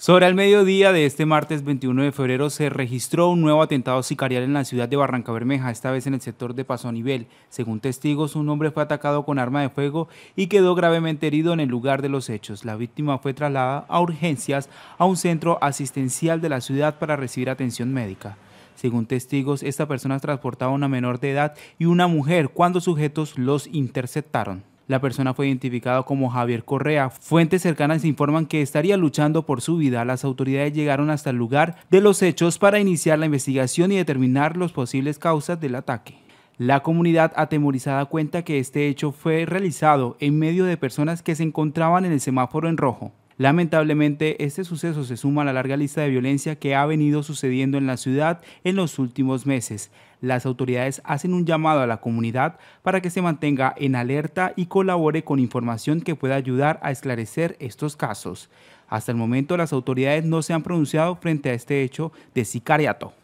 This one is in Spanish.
Sobre el mediodía de este martes 21 de febrero se registró un nuevo atentado sicarial en la ciudad de Barranca Bermeja, esta vez en el sector de Paso Nivel. Según testigos, un hombre fue atacado con arma de fuego y quedó gravemente herido en el lugar de los hechos. La víctima fue trasladada a urgencias a un centro asistencial de la ciudad para recibir atención médica. Según testigos, esta persona transportaba a una menor de edad y una mujer cuando sujetos los interceptaron. La persona fue identificada como Javier Correa. Fuentes cercanas informan que estaría luchando por su vida. Las autoridades llegaron hasta el lugar de los hechos para iniciar la investigación y determinar las posibles causas del ataque. La comunidad atemorizada cuenta que este hecho fue realizado en medio de personas que se encontraban en el semáforo en rojo. Lamentablemente, este suceso se suma a la larga lista de violencia que ha venido sucediendo en la ciudad en los últimos meses. Las autoridades hacen un llamado a la comunidad para que se mantenga en alerta y colabore con información que pueda ayudar a esclarecer estos casos. Hasta el momento, las autoridades no se han pronunciado frente a este hecho de sicariato.